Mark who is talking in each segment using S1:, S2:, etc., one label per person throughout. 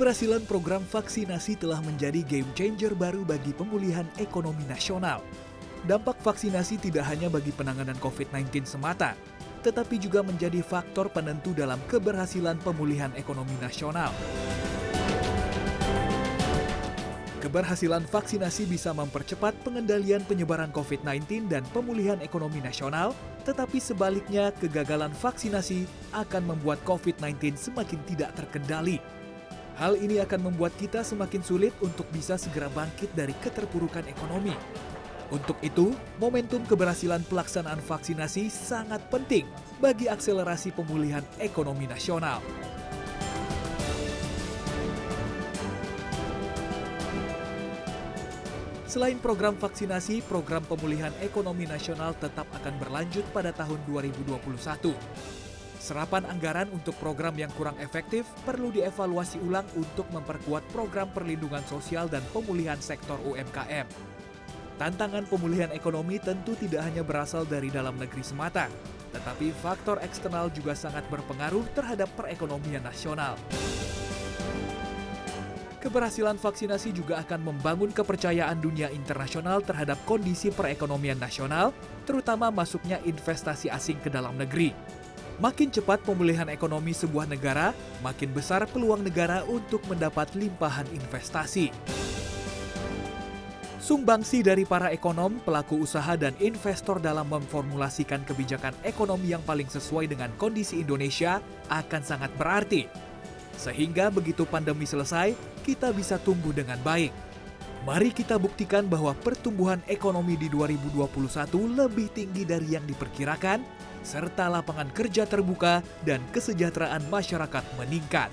S1: Keberhasilan program vaksinasi telah menjadi game changer baru bagi pemulihan ekonomi nasional. Dampak vaksinasi tidak hanya bagi penanganan COVID-19 semata, tetapi juga menjadi faktor penentu dalam keberhasilan pemulihan ekonomi nasional. Keberhasilan vaksinasi bisa mempercepat pengendalian penyebaran COVID-19 dan pemulihan ekonomi nasional, tetapi sebaliknya kegagalan vaksinasi akan membuat COVID-19 semakin tidak terkendali. Hal ini akan membuat kita semakin sulit untuk bisa segera bangkit dari keterpurukan ekonomi. Untuk itu, momentum keberhasilan pelaksanaan vaksinasi sangat penting bagi akselerasi pemulihan ekonomi nasional. Selain program vaksinasi, program pemulihan ekonomi nasional tetap akan berlanjut pada tahun 2021. Serapan anggaran untuk program yang kurang efektif perlu dievaluasi ulang untuk memperkuat program perlindungan sosial dan pemulihan sektor UMKM. Tantangan pemulihan ekonomi tentu tidak hanya berasal dari dalam negeri semata, tetapi faktor eksternal juga sangat berpengaruh terhadap perekonomian nasional. Keberhasilan vaksinasi juga akan membangun kepercayaan dunia internasional terhadap kondisi perekonomian nasional, terutama masuknya investasi asing ke dalam negeri. Makin cepat pemulihan ekonomi sebuah negara, makin besar peluang negara untuk mendapat limpahan investasi. Sumbangsi dari para ekonom, pelaku usaha, dan investor dalam memformulasikan kebijakan ekonomi yang paling sesuai dengan kondisi Indonesia akan sangat berarti. Sehingga begitu pandemi selesai, kita bisa tumbuh dengan baik. Mari kita buktikan bahwa pertumbuhan ekonomi di 2021 lebih tinggi dari yang diperkirakan serta lapangan kerja terbuka dan kesejahteraan masyarakat meningkat.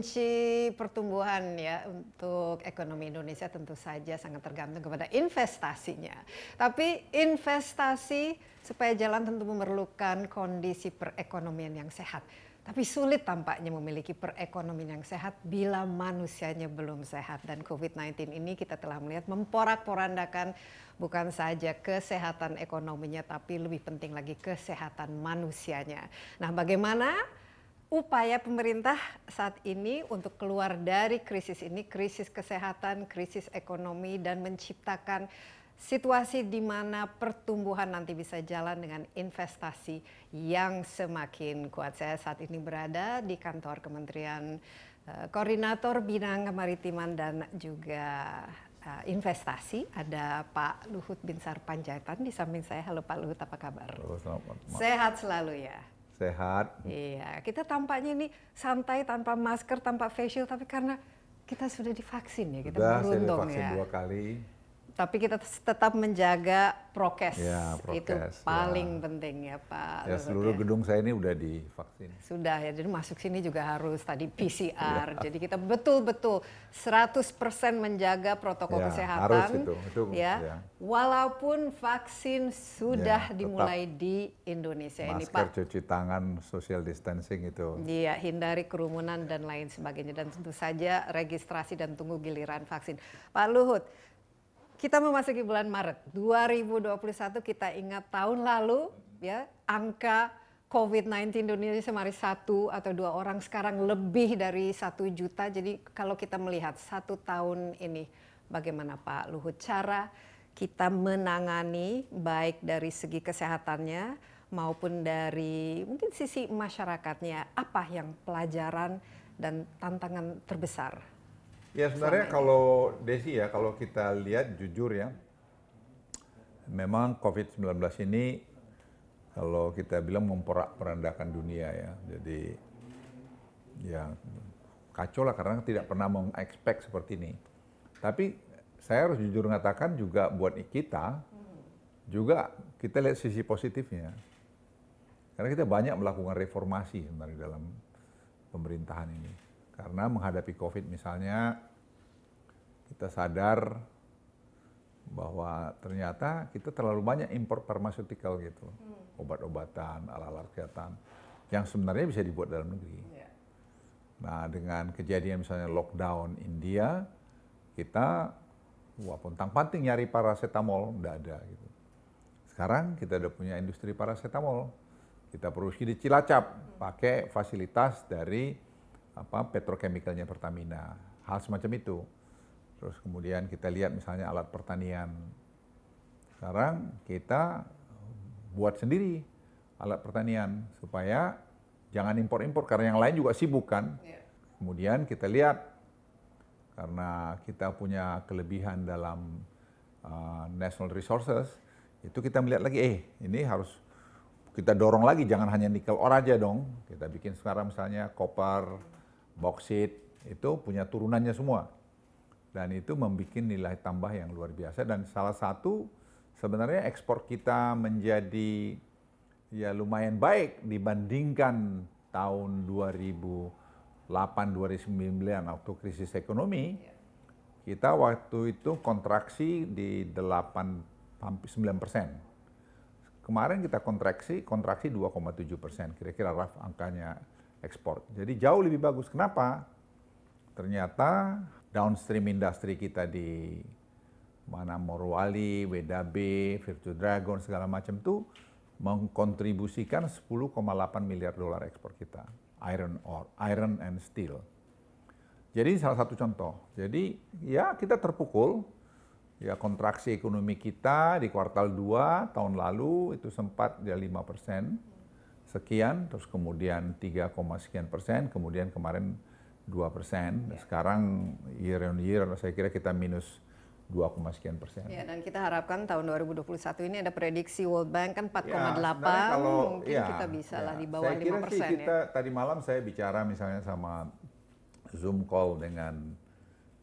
S2: kunci pertumbuhan ya untuk ekonomi Indonesia tentu saja sangat tergantung kepada investasinya. Tapi investasi supaya jalan tentu memerlukan kondisi perekonomian yang sehat. Tapi sulit tampaknya memiliki perekonomian yang sehat bila manusianya belum sehat. Dan COVID-19 ini kita telah melihat memporak-porandakan bukan saja kesehatan ekonominya, tapi lebih penting lagi kesehatan manusianya. Nah bagaimana upaya pemerintah saat ini untuk keluar dari krisis ini, krisis kesehatan, krisis ekonomi, dan menciptakan situasi di mana pertumbuhan nanti bisa jalan dengan investasi yang semakin kuat. Saya saat ini berada di kantor Kementerian eh, Koordinator Bidang Kemaritiman dan juga eh, investasi ada Pak Luhut Binsar Panjaitan di samping saya. Halo Pak Luhut, apa kabar? selamat malam. Sehat selalu ya sehat. Iya, kita tampaknya ini santai tanpa masker, tanpa facial, tapi karena kita sudah divaksin ya, kita sudah, beruntung saya divaksin ya. dua kali tapi kita tetap menjaga prokes. Ya, prokes itu ya. paling penting ya Pak. Ya, seluruh
S3: ya. gedung saya ini sudah divaksin.
S2: Sudah ya, jadi masuk sini juga harus tadi PCR. ya. Jadi kita betul-betul 100% menjaga protokol ya, kesehatan. Harus itu, itu ya. ya. Walaupun vaksin sudah ya, dimulai di Indonesia masker, ini Pak.
S3: Masker, cuci tangan, social distancing itu.
S2: Iya, hindari kerumunan dan lain sebagainya dan tentu saja registrasi dan tunggu giliran vaksin. Pak Luhut, kita memasuki bulan Maret 2021 kita ingat tahun lalu ya angka COVID-19 di Indonesia semari satu atau dua orang sekarang lebih dari satu juta. Jadi kalau kita melihat satu tahun ini bagaimana Pak Luhut cara kita menangani baik dari segi kesehatannya maupun dari mungkin sisi masyarakatnya apa yang pelajaran dan tantangan terbesar
S1: Ya
S3: sebenarnya kalau Desi ya, kalau kita lihat jujur ya, memang COVID-19 ini kalau kita bilang memporak-perandakan dunia ya. Jadi ya kacau lah karena tidak pernah mengekspek seperti ini. Tapi saya harus jujur mengatakan juga buat kita, juga kita lihat sisi positifnya. Karena kita banyak melakukan reformasi sebenarnya dalam pemerintahan ini. Karena menghadapi COVID misalnya, kita sadar bahwa ternyata kita terlalu banyak impor pharmaceutical gitu. Hmm. Obat-obatan, alat-alat kesehatan yang sebenarnya bisa dibuat dalam negeri. Ya. Nah, dengan kejadian misalnya lockdown India, kita walaupun tang panting nyari paracetamol, enggak ada gitu. Sekarang kita udah punya industri paracetamol. Kita produksi di Cilacap hmm. pakai fasilitas dari apa petrochemicalnya Pertamina. Hal semacam itu. Terus kemudian kita lihat misalnya alat pertanian. Sekarang kita buat sendiri alat pertanian supaya jangan impor-impor karena yang lain juga sibuk kan. Iya. Kemudian kita lihat karena kita punya kelebihan dalam uh, national resources itu kita melihat lagi eh ini harus kita dorong lagi jangan hanya nikel ore aja dong. Kita bikin sekarang misalnya koper, boksit itu punya turunannya semua. Dan itu membuat nilai tambah yang luar biasa dan salah satu sebenarnya ekspor kita menjadi ya lumayan baik dibandingkan tahun 2008 2009 waktu krisis ekonomi. Kita waktu itu kontraksi di 8 9 persen. Kemarin kita kontraksi, kontraksi 2,7 persen. Kira-kira raf angkanya ekspor. Jadi jauh lebih bagus. Kenapa? Ternyata downstream industri kita di mana Morowali, WDB, Virtu Dragon segala macam itu mengkontribusikan 10,8 miliar dolar ekspor kita iron ore, iron and steel. Jadi salah satu contoh. Jadi ya kita terpukul ya kontraksi ekonomi kita di kuartal 2 tahun lalu itu sempat ya 5 persen sekian, terus kemudian 3, sekian persen, kemudian kemarin 2 persen. Nah, ya. Sekarang year on year saya kira kita minus 2, sekian persen. Ya,
S2: dan kita harapkan tahun 2021 ini ada prediksi World Bank kan 4,8, ya, mungkin ya, kita bisa ya. lah di bawah saya 5 persen. persen. kira ya. kita, ya.
S3: Tadi malam saya bicara misalnya sama Zoom call dengan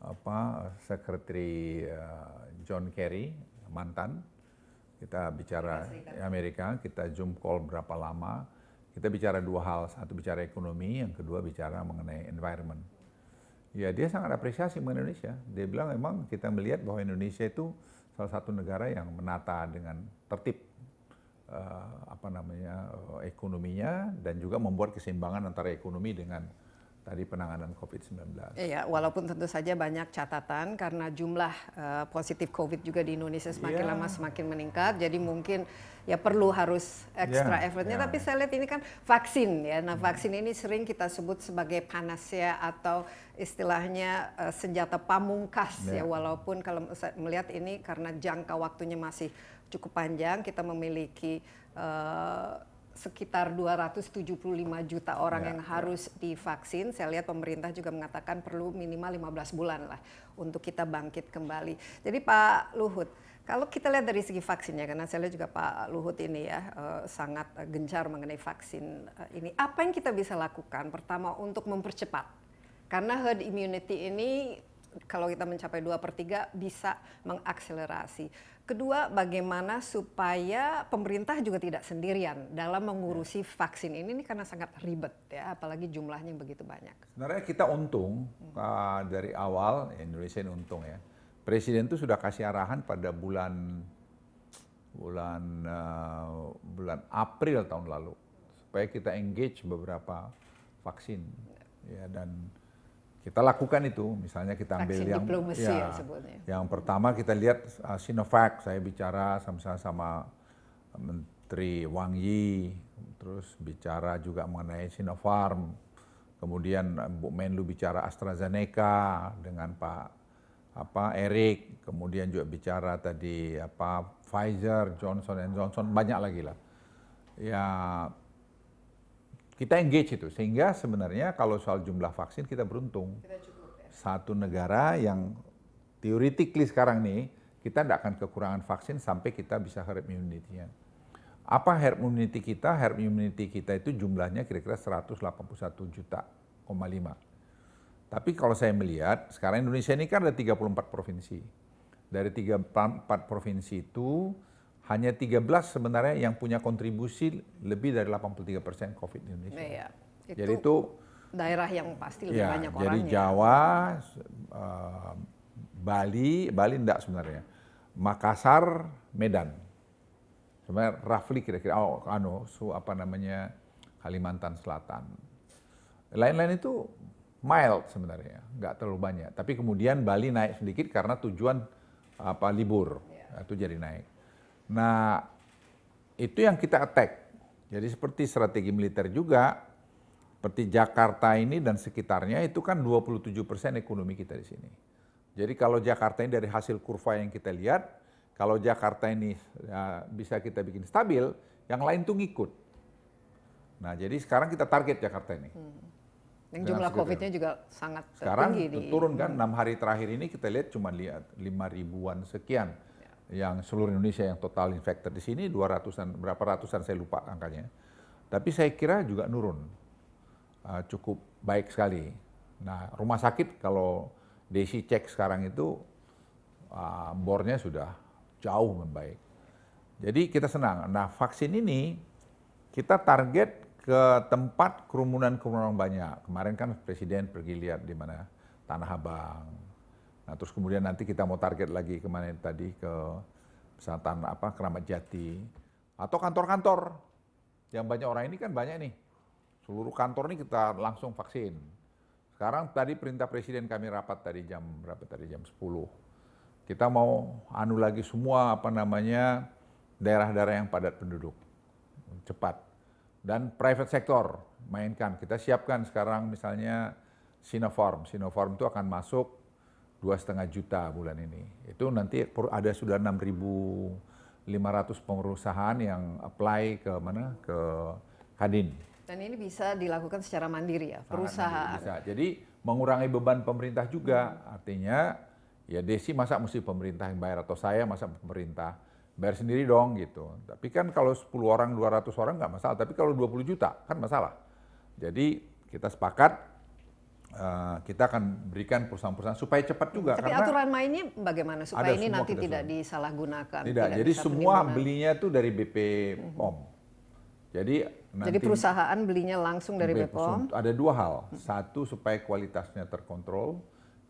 S3: apa Secretary eh, John Kerry, mantan. Kita bicara Amerika kita Zoom call berapa lama kita bicara dua hal, satu bicara ekonomi, yang kedua bicara mengenai environment. Ya dia sangat apresiasi mengenai Indonesia. Dia bilang memang kita melihat bahwa Indonesia itu salah satu negara yang menata dengan tertib uh, apa namanya uh, ekonominya dan juga membuat keseimbangan antara ekonomi dengan dari penanganan COVID-19.
S2: Iya, walaupun tentu saja banyak catatan karena jumlah uh, positif COVID juga di Indonesia semakin yeah. lama semakin meningkat, jadi mungkin ya perlu harus extra yeah, effortnya. Yeah. Tapi saya lihat ini kan vaksin ya, nah vaksin ini sering kita sebut sebagai panasia atau istilahnya uh, senjata pamungkas yeah. ya, walaupun kalau melihat ini karena jangka waktunya masih cukup panjang, kita memiliki eh, sekitar 275 juta orang ya, yang ya. harus ya. divaksin. Saya lihat pemerintah juga mengatakan perlu minimal 15 bulan lah untuk kita bangkit kembali. Jadi Pak Luhut, kalau kita lihat dari segi vaksinnya, karena saya lihat juga Pak Luhut ini ya eh, sangat gencar mengenai vaksin eh, ini. Apa yang kita bisa lakukan pertama untuk mempercepat? Karena herd immunity ini kalau kita mencapai 2 per 3 bisa mengakselerasi Kedua, bagaimana supaya pemerintah juga tidak sendirian dalam mengurusi ya. vaksin ini, ini karena sangat ribet ya, apalagi jumlahnya begitu banyak.
S3: Sebenarnya kita untung hmm. uh, dari awal Indonesia ini untung ya. Presiden itu sudah kasih arahan pada bulan bulan uh, bulan April tahun lalu supaya kita engage beberapa vaksin ya dan kita lakukan itu, misalnya kita ambil Vaksin yang ya, yang pertama kita lihat uh, Sinovac. Saya bicara sama sama Menteri Wang Yi, terus bicara juga mengenai Sinopharm. Kemudian uh, Bu Menlu bicara AstraZeneca dengan Pak apa Erik, kemudian juga bicara tadi apa Pfizer, Johnson Johnson, banyak lagi lah. Ya kita engage itu sehingga sebenarnya kalau soal jumlah vaksin kita beruntung ya. satu negara yang teoretically sekarang nih kita tidak akan kekurangan vaksin sampai kita bisa herd immunity-nya. Apa herd immunity kita? Herd immunity kita itu jumlahnya kira-kira 181 juta, 5. Tapi kalau saya melihat, sekarang Indonesia ini kan ada 34 provinsi. Dari 34 provinsi itu, hanya 13 sebenarnya yang punya kontribusi lebih dari 83% COVID di Indonesia. ya.
S2: itu jadi itu daerah yang pasti lebih ya, banyak orangnya. Jadi
S3: Jawa, uh, Bali, Bali enggak sebenarnya. Makassar, Medan. Sebenarnya roughly kira-kira oh, kano so apa namanya Kalimantan Selatan. Lain-lain itu mild sebenarnya, nggak terlalu banyak. Tapi kemudian Bali naik sedikit karena tujuan apa libur. Ya. Itu jadi naik. Nah, itu yang kita attack. Jadi seperti strategi militer juga, seperti Jakarta ini dan sekitarnya itu kan 27% persen ekonomi kita di sini. Jadi kalau Jakarta ini dari hasil kurva yang kita lihat, kalau Jakarta ini ya, bisa kita bikin stabil, yang lain tuh ngikut. Nah, jadi sekarang kita target Jakarta ini.
S2: Hmm. Yang jumlah COVID-nya juga sangat sekarang tinggi. Sekarang turun kan, hmm. enam
S3: hmm. hari terakhir ini kita lihat cuma lihat lima ribuan sekian yang seluruh Indonesia yang total infected di sini 200-an, berapa ratusan saya lupa angkanya. Tapi saya kira juga nurun, uh, cukup baik sekali. Nah rumah sakit kalau Desi cek sekarang itu uh, bornya sudah jauh membaik. Jadi kita senang. Nah vaksin ini kita target ke tempat kerumunan-kerumunan banyak. Kemarin kan Presiden pergi lihat di mana Tanah Abang, Nah terus kemudian nanti kita mau target lagi kemana tadi ke pesantren apa Keramat Jati atau kantor-kantor yang banyak orang ini kan banyak nih seluruh kantor ini kita langsung vaksin. Sekarang tadi perintah presiden kami rapat tadi jam berapa tadi jam 10. Kita mau anu lagi semua apa namanya daerah-daerah yang padat penduduk cepat dan private sektor mainkan. Kita siapkan sekarang misalnya Sinopharm. Sinopharm itu akan masuk dua setengah juta bulan ini. Itu nanti ada sudah 6.500 perusahaan yang apply ke mana ke Kadin.
S2: Dan ini bisa dilakukan secara mandiri ya, perusahaan.
S3: bisa. Jadi mengurangi beban pemerintah juga. Hmm. Artinya ya Desi masa mesti pemerintah yang bayar atau saya masa pemerintah bayar sendiri dong gitu. Tapi kan kalau 10 orang, 200 orang nggak masalah. Tapi kalau 20 juta kan masalah. Jadi kita sepakat Eh, kita akan berikan perusahaan-perusahaan supaya cepat juga. Tapi karena aturan
S2: mainnya bagaimana supaya ini nanti tidak disalahgunakan? Tidak, tidak jadi semua
S3: penimbunan. belinya itu dari BP POM. Mhm. Jadi nanti jadi perusahaan
S2: belinya langsung dari BP POM.
S3: Ada dua hal, mhm. satu supaya kualitasnya terkontrol,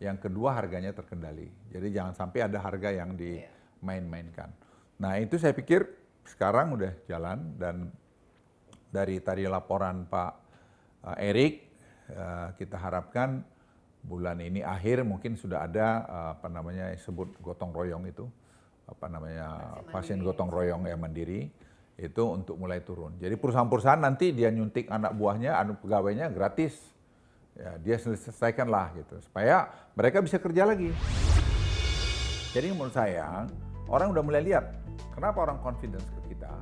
S3: yang kedua harganya terkendali. Jadi jangan sampai ada harga yang iya. dimain-mainkan. Nah itu saya pikir sekarang udah jalan dan dari tadi laporan Pak eh, Erik Eh, kita harapkan bulan ini akhir mungkin sudah ada eh, apa namanya sebut gotong royong itu apa namanya pasien, eh, gotong royong ya mandiri itu untuk mulai turun. Jadi perusahaan-perusahaan nanti dia nyuntik anak buahnya, anak pegawainya gratis. Ya, dia selesaikanlah gitu supaya mereka bisa kerja lagi. Jadi menurut saya orang udah mulai lihat kenapa orang confidence ke kita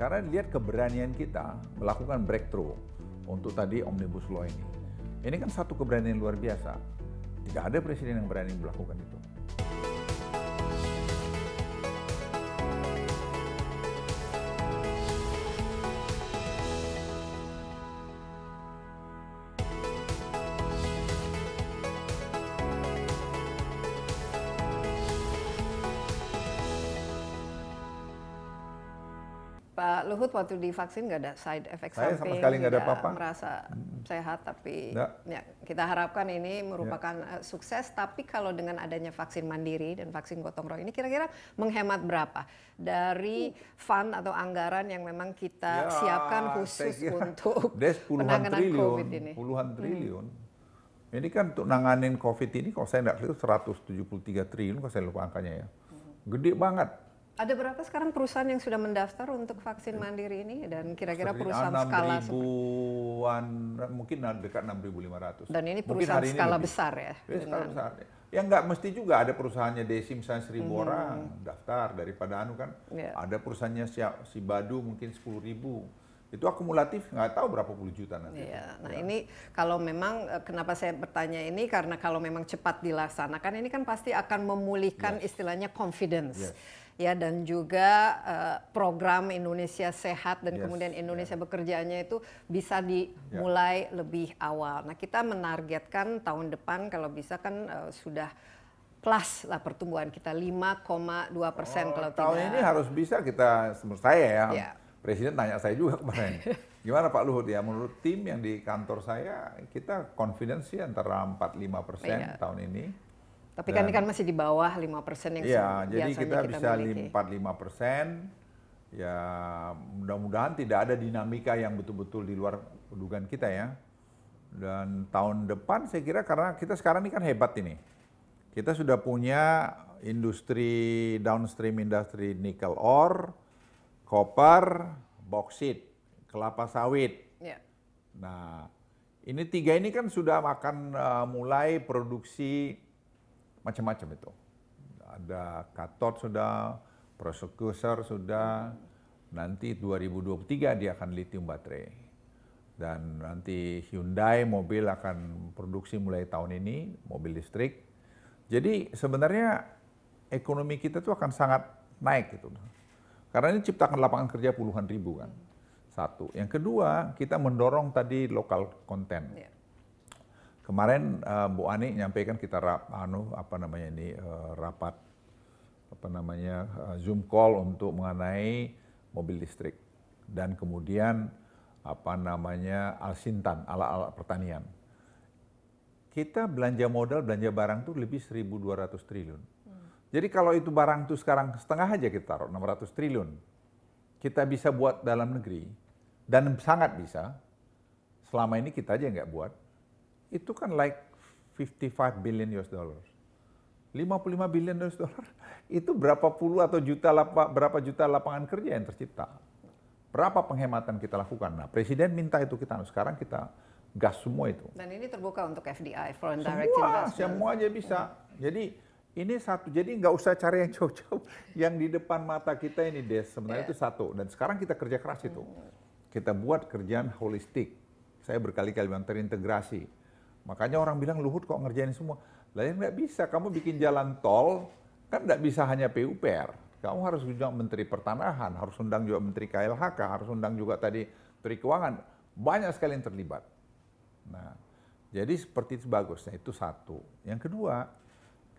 S3: karena lihat keberanian kita melakukan breakthrough untuk tadi omnibus law ini. Ini kan satu keberanian luar biasa. Tidak ada presiden yang berani melakukan itu.
S2: Luhut waktu divaksin nggak ada side effect saya samping, sama sekali nggak ada apa-apa merasa sehat tapi nggak. ya, kita harapkan ini merupakan ya. Eh, sukses tapi kalau dengan adanya vaksin mandiri dan vaksin gotong royong ini kira-kira menghemat berapa dari hmm. fund atau anggaran yang memang kita ya, siapkan khusus
S1: untuk penanganan
S2: triliun, COVID ini puluhan hmm. triliun
S3: hmm. Ini kan untuk nanganin COVID ini kalau saya tidak keliru 173 triliun kalau saya lupa angkanya ya. Hmm. Gede banget
S2: ada berapa sekarang perusahaan yang sudah mendaftar untuk vaksin ya. mandiri ini dan kira-kira perusahaan 6 skala
S3: ribuan, mungkin dekat 6.500. Dan ini perusahaan mungkin skala ini besar ya. Skala besar. Ya nggak mesti juga ada perusahaannya Desi misalnya 1.000 hmm. orang daftar daripada anu kan. Yeah. Ada perusahaannya si, si Badu mungkin 10.000 itu akumulatif nggak tahu berapa puluh juta nanti.
S2: Iya. Nah ya. ini kalau memang eh, kenapa saya bertanya ini karena kalau memang cepat dilaksanakan ini kan pasti akan memulihkan yes. istilahnya confidence yes ya dan juga eh, program Indonesia Sehat dan kemudian ya. Indonesia Bekerjanya itu bisa ya. dimulai lebih awal. Nah kita menargetkan tahun depan kalau bisa kan eh, sudah plus lah pertumbuhan kita 5,2 persen oh, kalau tahun tidak. ini harus
S3: bisa kita menurut saya ya, Yeah. Presiden tanya saya juga kemarin gimana Pak Luhut ya menurut tim yang di kantor saya kita confidence sih antara 4-5 persen iya. tahun ini tapi kan ini kan masih
S2: di bawah 5% yang ya, biasanya jadi kita, bisa
S3: empat 4-5%. Ya mudah-mudahan tidak ada dinamika yang betul-betul di luar dugaan kita ya. Dan tahun depan saya kira karena kita sekarang ini kan hebat ini. Kita sudah punya industri downstream industri nikel ore, koper, boksit, kelapa sawit. Ya. Nah, ini tiga ini kan sudah akan uh, mulai produksi macam-macam itu. Ada Katot sudah, Prosecutor sudah, nanti 2023 dia akan lithium baterai. Dan nanti Hyundai mobil akan produksi mulai tahun ini, mobil listrik. Jadi sebenarnya ekonomi kita itu akan sangat naik gitu. Karena ini ciptakan lapangan kerja puluhan ribu kan. Satu. Yang kedua, kita mendorong tadi lokal konten. Yeah Kemarin uh, eh, Bu Ani nyampaikan kita rap, anu apa namanya ini uh, rapat apa namanya uh, Zoom call untuk mengenai mobil listrik dan kemudian apa namanya alsintan ala-ala pertanian. Kita belanja modal, belanja barang tuh lebih 1.200 triliun. Hmm. Jadi kalau itu barang tuh sekarang setengah aja kita taruh 600 triliun. Kita bisa buat dalam negeri dan sangat bisa. Selama ini kita aja nggak buat itu kan like 55 billion US dollar. 55 billion US dollar itu berapa puluh atau juta berapa juta lapangan kerja yang tercipta. Berapa penghematan kita lakukan? Nah, presiden minta itu kita nah, sekarang kita gas semua itu.
S2: Dan ini terbuka untuk FDI, foreign semua, direct investment.
S3: Semua aja bisa. Iya. Jadi ini satu, jadi nggak usah cari yang jauh-jauh. Yang di depan mata kita ini des, sebenarnya yeah. itu satu. Dan sekarang kita kerja keras itu. Hmm. Kita buat kerjaan holistik. Saya berkali-kali bilang terintegrasi Makanya orang bilang Luhut kok ngerjain semua. Lah ya nggak bisa, kamu bikin jalan tol, kan nggak bisa hanya PUPR. Kamu harus undang Menteri Pertanahan, harus undang juga Menteri KLHK, harus undang juga tadi Menteri Keuangan. Banyak sekali yang terlibat. Nah, jadi seperti itu bagusnya, itu satu. Yang kedua,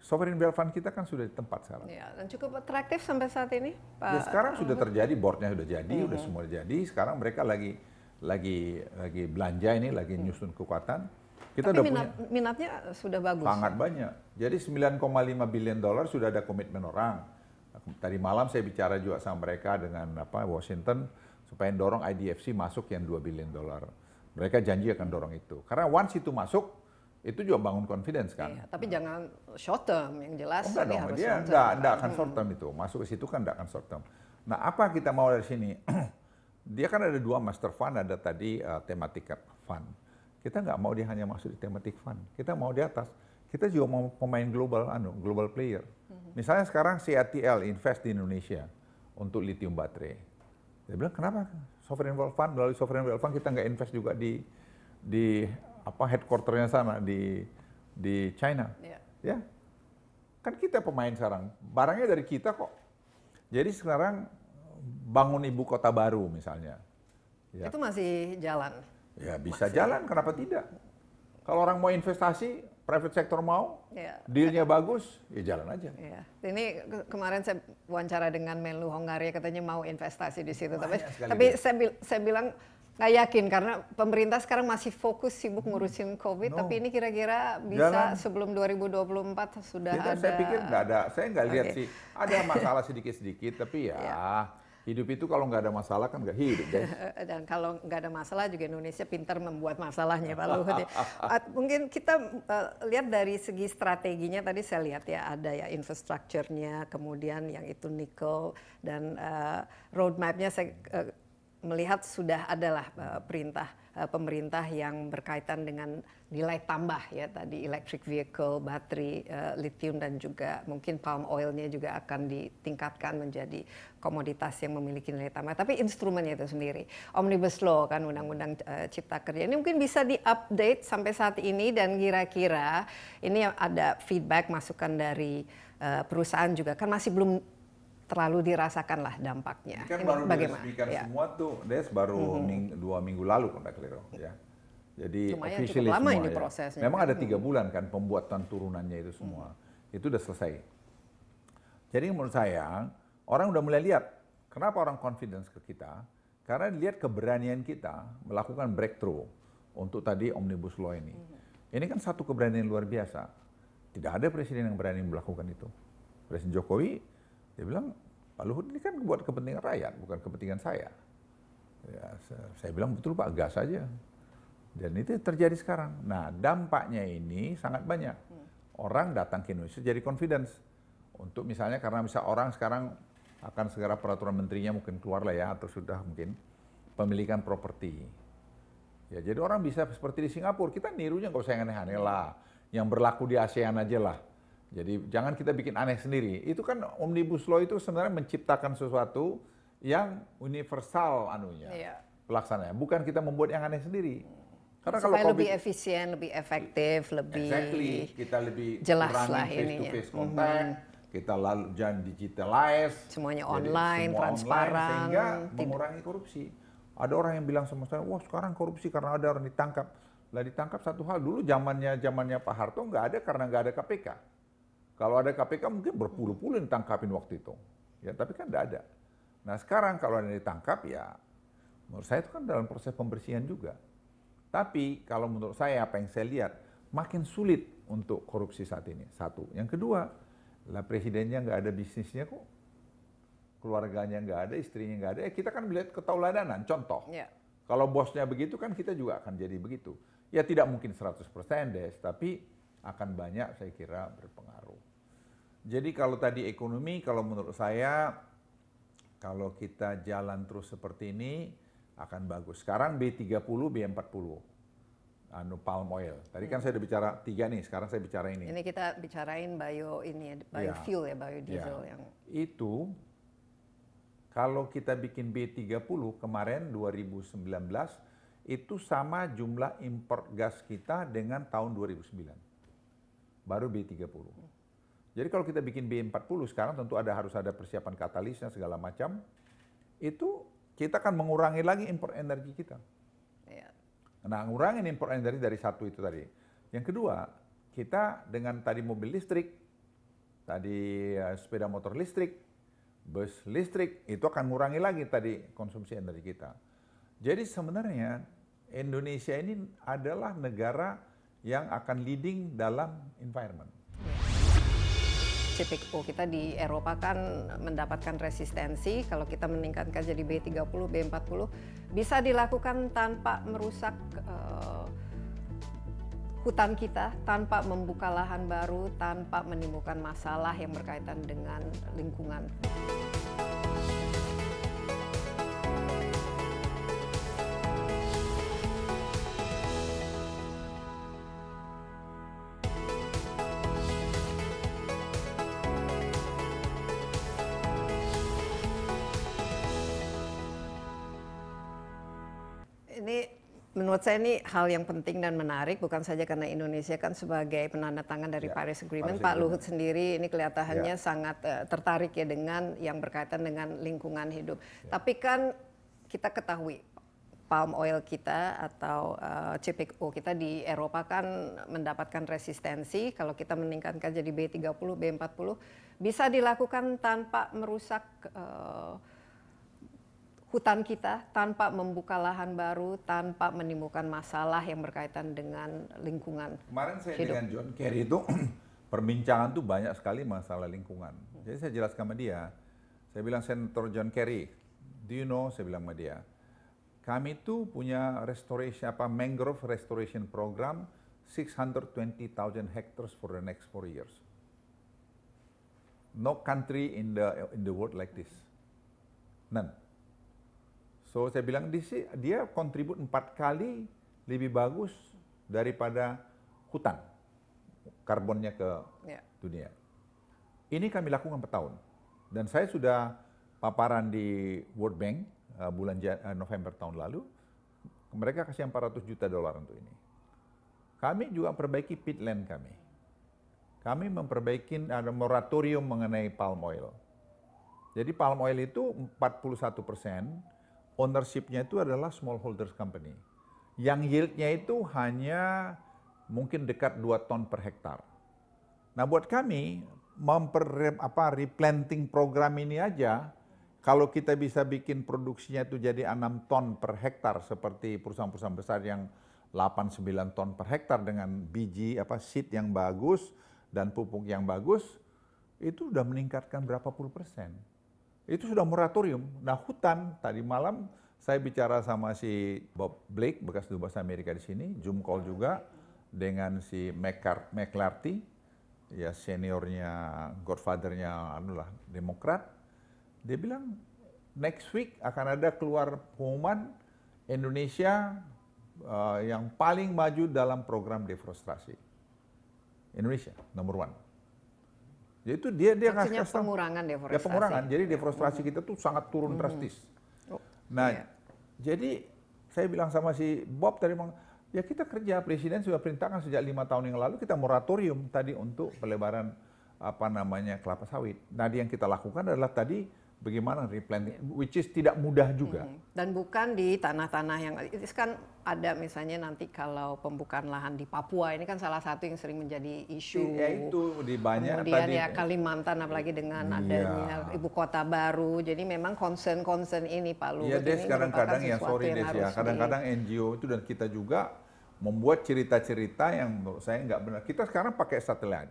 S3: sovereign wealth fund kita kan sudah di tempat sekarang.
S2: Ya, dan cukup atraktif sampai saat ini, Pak. Ya, sekarang sudah
S3: terjadi, boardnya sudah jadi, -hmm. Iya. sudah semua jadi. Sekarang mereka lagi lagi lagi belanja ini, lagi iya. nyusun kekuatan kita Tapi minat,
S2: punya. minatnya sudah bagus. Sangat ya? banyak.
S3: Jadi 9,5 billion dolar sudah ada komitmen orang. Tadi malam saya bicara juga sama mereka dengan apa Washington supaya dorong IDFC masuk yang 2 billion dolar. Mereka janji akan dorong itu. Karena once itu masuk, itu juga bangun confidence kan. Iya,
S2: tapi jangan short term yang jelas. Oh, enggak dong, harus dia enggak, akan
S3: hmm. short term itu. Masuk ke situ kan enggak akan short term. Nah apa kita mau dari sini? dia kan ada dua master fund, ada tadi uh, fund. Kita nggak mau dia hanya masuk di thematic fund. Kita mau di atas. Kita juga mau pemain global, anu, global player. Mhm. Misalnya sekarang CATL invest di Indonesia untuk lithium baterai. Dia bilang kenapa sovereign wealth fund melalui sovereign wealth fund kita nggak invest juga di di apa headquarternya sana di di China. Yeah. Ya. Kan kita pemain sekarang. Barangnya dari kita kok. Jadi sekarang bangun ibu kota baru misalnya. Ya. Itu
S2: masih jalan.
S3: Ya bisa Masih. jalan, kenapa tidak? Kalau orang mau investasi, private sector mau, yeah. dealnya bagus, ya jalan aja. Yeah.
S2: Ini kemarin saya wawancara dengan Menlu Hongaria, katanya mau investasi di situ. Banyak tapi tapi saya, saya, saya bilang nggak yakin karena pemerintah sekarang masih fokus sibuk ngurusin COVID, no. tapi ini kira-kira bisa Jangan. sebelum 2024 sudah Tidak, ada. Saya pikir nggak
S3: ada, saya nggak okay. lihat sih. Ada masalah sedikit-sedikit, tapi ya. Yeah. Hidup itu kalau nggak ada masalah kan nggak hidup, guys.
S2: Dan kalau nggak ada masalah juga Indonesia pintar membuat masalahnya, Pak Luhut. Ya. Mungkin kita uh, lihat dari segi strateginya tadi saya lihat ya ada ya infrastrukturnya, kemudian yang itu nikel dan uh, roadmapnya saya uh, melihat sudah adalah uh, perintah Eh, pemerintah yang berkaitan dengan nilai tambah ya tadi electric vehicle, baterai, eh, lithium dan juga mungkin palm oilnya juga akan ditingkatkan menjadi komoditas yang memiliki nilai tambah. Tapi instrumennya itu sendiri, omnibus law kan undang-undang eh, cipta kerja ini mungkin bisa diupdate sampai saat ini dan kira-kira ini ada feedback masukan dari perusahaan juga kan masih belum terlalu dirasakan lah dampaknya. Ini kan baru bagaimana? Ya.
S3: semua tuh, Des baru mm -hmm. ming, dua minggu lalu kontak keliru ya. Jadi Lumayan officially lama semua ini ya. prosesnya. Memang kan? ada mhm. tiga bulan kan pembuatan turunannya itu semua. Hmm. Itu udah selesai. Jadi menurut saya orang udah mulai lihat kenapa orang confidence ke kita karena lihat keberanian kita melakukan breakthrough untuk tadi omnibus law ini. Hmm. Ini kan satu keberanian luar biasa. Tidak ada presiden yang berani melakukan itu. Presiden Jokowi dia bilang, Pak Luhut ini kan buat kepentingan rakyat, bukan kepentingan saya. Ya, saya bilang betul Pak, gas saja. Dan itu terjadi sekarang. Nah, dampaknya ini sangat banyak. Hmm. Orang datang ke Indonesia jadi confidence. Untuk misalnya karena bisa orang sekarang akan segera peraturan menterinya mungkin keluar lah ya, atau sudah mungkin pemilikan properti. Ya, jadi orang bisa seperti di Singapura, kita nirunya nggak usah yang aneh-aneh lah. Yang berlaku di ASEAN aja lah. Jadi jangan kita bikin aneh sendiri. Itu kan omnibus law itu sebenarnya menciptakan sesuatu yang universal anunya iya. pelaksananya. Bukan kita membuat yang aneh sendiri.
S2: Karena Supaya kalau lebih efisien, lebih efektif, lebih exactly.
S3: kita lebih jelas lah face to ya. face mhm. contact, mm kita lalu jangan digitalize, semuanya online, semua transparan, online, sehingga tidak. mengurangi korupsi. Ada orang yang bilang sama saya, wah sekarang korupsi karena ada orang ditangkap. Lah ditangkap satu hal dulu zamannya zamannya Pak Harto nggak ada karena nggak ada KPK. Kalau ada KPK mungkin berpuluh-puluh ditangkapin waktu itu. Ya, tapi kan tidak ada. Nah sekarang kalau ada yang ditangkap ya menurut saya itu kan dalam proses pembersihan juga. Tapi kalau menurut saya apa yang saya lihat makin sulit untuk korupsi saat ini. Satu. Yang kedua, lah presidennya nggak ada bisnisnya kok. Keluarganya nggak ada, istrinya nggak ada. Ya, kita kan melihat ketauladanan, contoh. Ya. Kalau bosnya begitu kan kita juga akan jadi begitu. Ya tidak mungkin 100% des, tapi akan banyak saya kira berpengaruh. Jadi kalau tadi ekonomi, kalau menurut saya, kalau kita jalan terus seperti ini, akan bagus. Sekarang B30, B40 anu palm oil. Tadi kan hmm. kan saya udah bicara tiga nih, sekarang saya bicara ini. Ini
S2: kita bicarain bio ini ya, iya. biofuel ya, bio diesel ya. yang
S3: itu kalau kita bikin B30 kemarin 2019 itu sama jumlah impor gas kita dengan tahun 2009. Baru B30. Hmm. Jadi kalau kita bikin B40 sekarang tentu ada harus ada persiapan katalisnya segala macam. Itu kita akan mengurangi lagi impor energi kita. Ya. Nah, ngurangin impor energi dari satu itu tadi. Yang kedua, kita dengan tadi mobil listrik, tadi eh, sepeda motor listrik, bus listrik, itu akan ngurangi lagi tadi konsumsi energi kita. Jadi sebenarnya Indonesia ini adalah negara yang akan leading dalam environment
S2: spesifik. Oh kita di Eropa kan mendapatkan resistensi, kalau kita meningkatkan jadi B30, B40, bisa dilakukan tanpa merusak uh, hutan kita, tanpa membuka lahan baru, tanpa menimbulkan masalah yang berkaitan dengan lingkungan. menurut saya ini hal yang penting dan menarik bukan saja karena Indonesia kan sebagai penanda tangan dari ya, Paris Agreement, Paris Agreement. Pak Luhut sendiri ini kelihatannya ya. sangat uh, tertarik ya dengan yang berkaitan dengan lingkungan hidup. Ya. Tapi kan kita ketahui palm oil kita atau uh, eh, CPO kita di Eropa kan mendapatkan resistensi kalau kita meningkatkan jadi B30, B40 bisa dilakukan tanpa merusak uh, hutan kita tanpa membuka lahan baru, tanpa menimbulkan masalah yang berkaitan dengan lingkungan. Kemarin saya hidup. dengan
S3: John Kerry itu perbincangan tuh banyak sekali masalah lingkungan. Jadi saya jelaskan sama dia, saya bilang Senator John Kerry, do you know? Saya bilang sama dia, kami itu punya restoration apa mangrove restoration program 620,000 hectares for the next four years. No country in the in the world like this. None. So saya bilang di sini dia kontribut empat kali lebih bagus daripada hutan karbonnya ke yeah. dunia. Ini kami lakukan per tahun dan saya sudah paparan di World Bank uh, bulan Jan eh, November tahun lalu. Mereka kasih 400 juta dolar untuk ini. Kami juga memperbaiki pitland kami. Kami memperbaiki ada moratorium mengenai palm oil. Jadi palm oil itu 41 persen ownershipnya itu adalah smallholders company. Yang yieldnya itu hanya mungkin dekat 2 ton per hektar. Nah buat kami, memper, apa, replanting program ini aja, kalau kita bisa bikin produksinya itu jadi 6 ton per hektar seperti perusahaan-perusahaan besar yang 8-9 ton per hektar dengan biji apa seed yang bagus dan pupuk yang bagus, itu sudah meningkatkan berapa puluh persen itu sudah moratorium. Nah hutan tadi malam saya bicara sama si Bob Blake bekas dubes Amerika di sini, Zoom call juga dengan si McCarthy, ya seniornya, godfathernya, anulah Demokrat. Dia bilang next week akan ada keluar pengumuman Indonesia uh, yang paling maju dalam program deforestasi. Indonesia nomor one. Jadi ya itu dia dia kasih
S2: pengurangan ya, deforestasi. Ya pengurangan.
S3: Jadi deforestasi kita tuh sangat turun hmm. drastis. Oh, nah, iya. jadi saya bilang sama si Bob tadi memang ya kita kerja presiden sudah perintahkan sejak lima tahun yang lalu kita moratorium tadi untuk pelebaran apa namanya kelapa sawit. Nah, yang kita lakukan adalah tadi bagaimana replanting, iya. which is tidak mudah juga.
S2: Dan bukan di tanah-tanah yang itu kan ada misalnya nanti kalau pembukaan lahan di Papua ini kan salah satu yang sering menjadi isu. Ya itu
S3: di banyak Kemudian tadi, ya
S2: Kalimantan apalagi dengan iya. adanya ibu kota baru. Jadi memang concern-concern ini Pak Luhut. Iya sekarang kadang-kadang ya sorry deh ya, kadang-kadang di...
S3: NGO itu dan kita juga membuat cerita-cerita yang menurut saya nggak benar. Kita sekarang pakai satelit.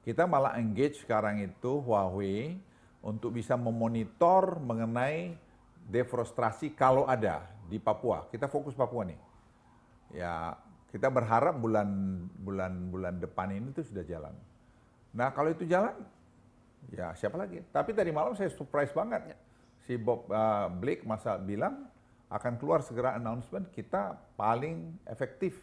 S3: Kita malah engage sekarang itu Huawei untuk bisa memonitor mengenai defrostrasi kalau ada di Papua. Kita fokus Papua nih. Ya, kita berharap bulan bulan bulan depan ini tuh sudah jalan. Nah, kalau itu jalan ya siapa lagi? Tapi tadi malam saya surprise banget. Ya. Si Bob uh, Blake masa bilang akan keluar segera announcement kita paling efektif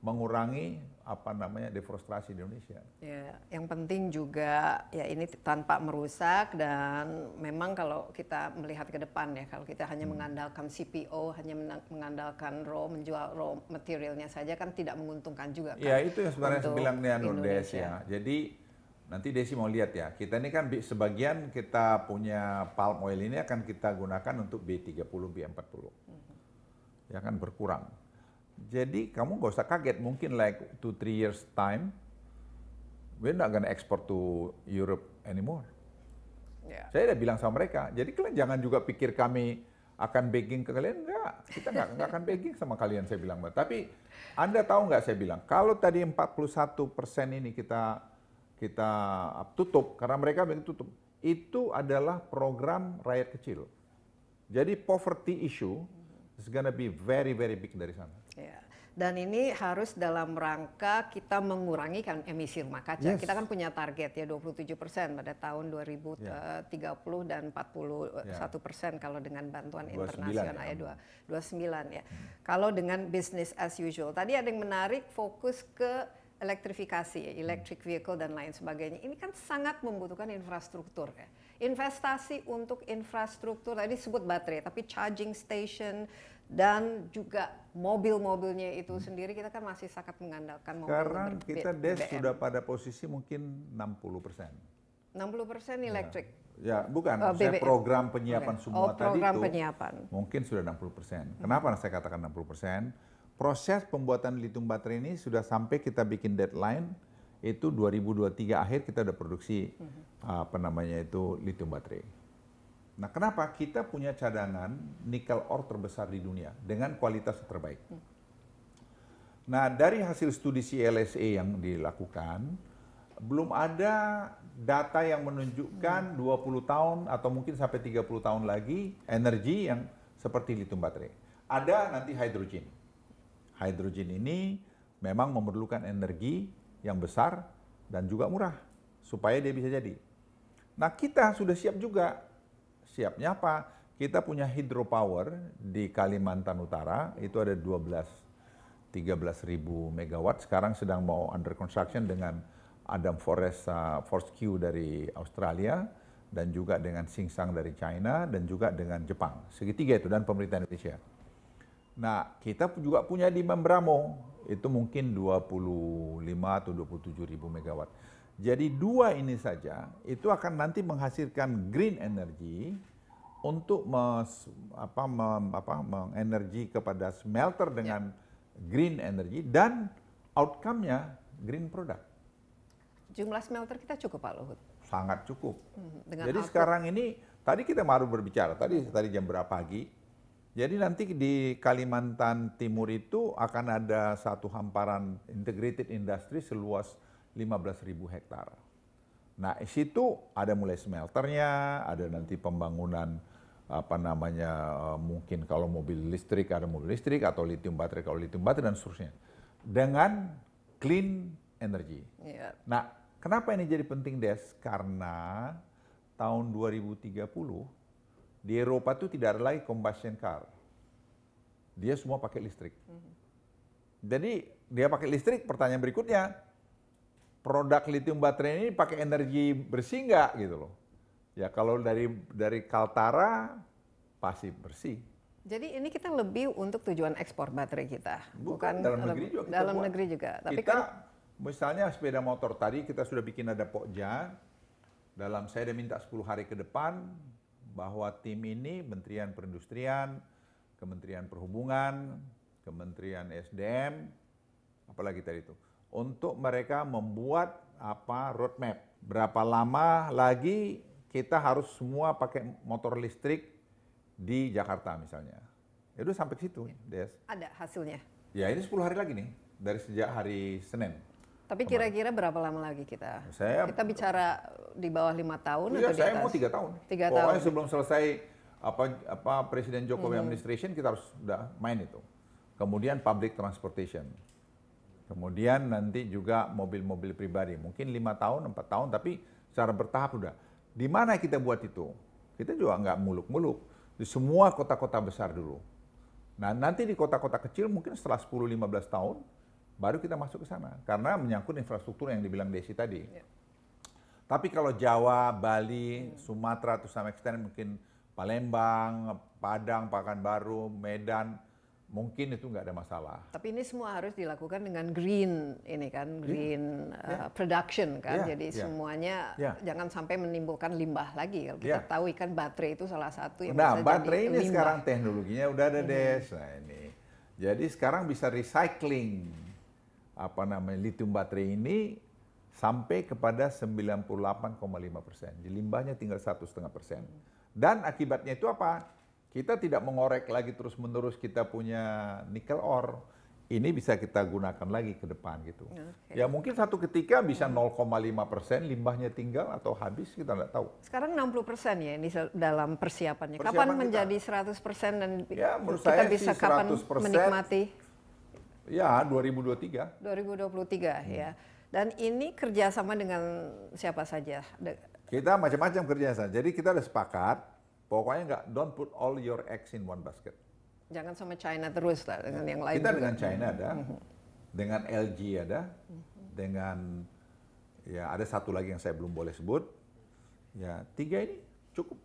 S3: mengurangi apa namanya deforestasi di Indonesia.
S2: Ya, yang penting juga ya ini tanpa merusak dan memang kalau kita melihat ke depan ya kalau kita hanya hmm. mengandalkan CPO hanya mengandalkan raw menjual raw materialnya saja kan tidak menguntungkan juga. Ya, kan, ya itu yang sebenarnya saya bilang nih ya.
S3: Jadi nanti Desi mau lihat ya kita ini kan sebagian kita punya palm oil ini akan kita gunakan untuk B30 B40 hmm. ya kan berkurang jadi kamu gak usah kaget, mungkin like two three years time, we're not gonna export to Europe anymore. Yeah. Saya udah bilang sama mereka, jadi kalian jangan juga pikir kami akan begging ke kalian, enggak. Kita enggak, enggak akan begging sama kalian, saya bilang. Tapi Anda tahu nggak saya bilang, kalau tadi 41 persen ini kita kita tutup, karena mereka tutup, itu adalah program rakyat kecil. Jadi poverty issue it's gonna be very very big dari sana.
S2: Yeah. Dan ini harus dalam rangka kita mengurangi kan emisi rumah kaca. Yes. Kita kan punya target ya 27 persen pada tahun 2030 yeah. dan 41 ya. persen yeah. kalau dengan bantuan internasional ya, ya 29 ya. Hmm. Kalau dengan business as usual. Tadi ada yang menarik fokus ke elektrifikasi electric vehicle dan lain sebagainya. Ini kan sangat membutuhkan infrastruktur ya investasi untuk infrastruktur tadi sebut baterai tapi charging station dan juga mobil-mobilnya itu hmm. sendiri kita kan masih sangat mengandalkan mobil Sekarang kita DES sudah
S3: pada posisi mungkin 60 persen.
S2: 60 persen ya. elektrik?
S3: Ya. ya, bukan. oh, saya program penyiapan okay. Oh, semua oh, program tadi penyiapan. mungkin sudah 60 persen. Hmm. Kenapa hmm. saya katakan 60 persen? Proses pembuatan litung baterai ini sudah sampai kita bikin deadline itu 2023 akhir kita udah produksi mhm. apa namanya itu lithium baterai. Nah, kenapa kita punya cadangan nikel ore terbesar di dunia dengan kualitas terbaik? Hmm. Nah, dari hasil studi CLSA e yang dilakukan, belum ada data yang menunjukkan 20 hmm. tahun atau mungkin sampai 30 tahun lagi energi yang seperti lithium baterai. Ada nanti hidrogen. Hidrogen ini memang memerlukan energi yang besar dan juga murah supaya dia bisa jadi. Nah kita sudah siap juga. Siapnya apa? Kita punya hydropower di Kalimantan Utara itu ada 12 13 ribu megawatt. Sekarang sedang mau under construction dengan Adam Forest uh, Q dari Australia dan juga dengan Singsang dari China dan juga dengan Jepang. Segitiga itu dan pemerintah Indonesia. Nah, kita juga punya di Membramo, itu mungkin 25 atau 27 ribu megawatt. Jadi dua ini saja, itu akan nanti menghasilkan green energy untuk mes, apa, mem, apa, mengenergi kepada smelter dengan yeah. green energy dan outcome-nya green product.
S2: Jumlah smelter kita cukup Pak Luhut?
S3: Sangat cukup.
S2: Hmm, Jadi output.
S3: sekarang ini, tadi kita baru berbicara, tadi tadi jam berapa pagi, jadi nanti di Kalimantan Timur itu akan ada satu hamparan integrated industry seluas 15.000 hektar. Nah, di situ ada mulai smelternya, ada nanti pembangunan apa namanya eh, mungkin kalau mobil listrik ada mobil listrik atau lithium baterai kalau lithium baterai dan seterusnya dengan clean energy. Yeah. Nah, kenapa ini jadi penting Des? Karena tahun 2030 di Eropa itu tidak ada lagi combustion car. Dia semua pakai listrik. Mm-hmm. Jadi dia pakai listrik, pertanyaan berikutnya, produk lithium baterai ini pakai energi bersih nggak gitu loh. Ya kalau dari dari Kaltara pasti bersih.
S2: Jadi ini kita lebih untuk tujuan ekspor baterai kita, bukan, bukan dalam negeri juga. dalam buat. negeri juga. Tapi kita kan,
S3: misalnya sepeda motor tadi kita sudah bikin ada pokja. Dalam saya ada minta 10 hari ke depan bahwa tim ini Kementerian Perindustrian, Kementerian Perhubungan, Kementerian SDM, apalagi tadi itu, untuk mereka membuat apa roadmap. Berapa lama lagi kita harus semua pakai motor listrik di Jakarta misalnya. Itu ya sampai situ, ya. Des.
S2: Ada hasilnya?
S3: Ya ini 10 hari lagi nih, dari sejak hari Senin.
S2: Tapi kira-kira berapa lama lagi kita? Saya, kita bicara di bawah lima tahun iya, atau di saya mau tiga tahun. Tiga Pokoknya tahun.
S3: sebelum selesai apa apa Presiden Jokowi hmm. administration kita harus sudah main itu. Kemudian public transportation. Kemudian nanti juga mobil-mobil pribadi. Mungkin lima tahun, empat tahun, tapi secara bertahap sudah. Di mana kita buat itu? Kita juga nggak muluk-muluk. Di semua kota-kota besar dulu. Nah nanti di kota-kota kecil mungkin setelah 10-15 tahun, baru kita masuk ke sana karena menyangkut infrastruktur yang dibilang Desi tadi. Yeah. Tapi kalau Jawa, Bali, hmm. Sumatera atau sama extent mungkin Palembang, Padang, Pakanbaru, Medan, mungkin itu nggak ada masalah.
S2: Tapi ini semua harus dilakukan dengan green ini kan, iya. green yeah. Iya. uh, production kan. Yeah. Jadi yeah. semuanya yeah. jangan sampai menimbulkan limbah lagi. Kalau kita yeah. tahu ikan baterai itu salah satu yang nah, bisa baterai ini limbah. sekarang
S3: teknologinya udah ada mm -hmm. des. Nah ini. Jadi sekarang bisa recycling apa namanya lithium baterai ini sampai kepada 98,5 persen. Jadi limbahnya tinggal satu setengah persen. Dan akibatnya itu apa? Kita tidak mengorek lagi terus-menerus kita punya nikel ore. Ini bisa kita gunakan lagi ke depan gitu. Okay. Ya mungkin satu ketika bisa 0,5 persen limbahnya tinggal atau habis kita nggak tahu.
S2: Sekarang 60 persen ya ini dalam persiapannya. Persiapan kapan kita? menjadi 100 persen dan ya, kita bisa kapan menikmati?
S3: Ya, 2023.
S2: 2023 hmm. ya. Dan ini kerjasama dengan siapa saja?
S3: Kita macam-macam kerjasama. Jadi kita ada sepakat, pokoknya nggak don't put all your eggs in one basket.
S2: Jangan sama China terus lah dengan ya. yang lain. Kita juga. dengan China ada, mhm.
S3: dengan LG ada, dengan ya ada satu lagi yang saya belum boleh sebut. Ya tiga ini cukup.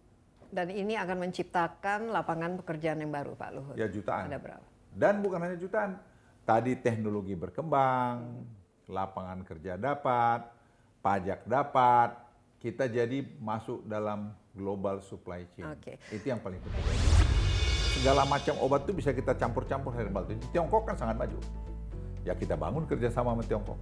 S2: Dan ini akan menciptakan lapangan pekerjaan yang baru, Pak Luhut. Ya jutaan. Ada berapa?
S3: Dan bukan hanya jutaan, Tadi teknologi berkembang, lapangan kerja dapat, pajak dapat, kita jadi masuk dalam global supply chain. Okay. Itu yang paling penting. Segala macam obat itu bisa kita campur-campur herbal. Di Tiongkok kan sangat maju. Ya kita bangun kerjasama sama Tiongkok.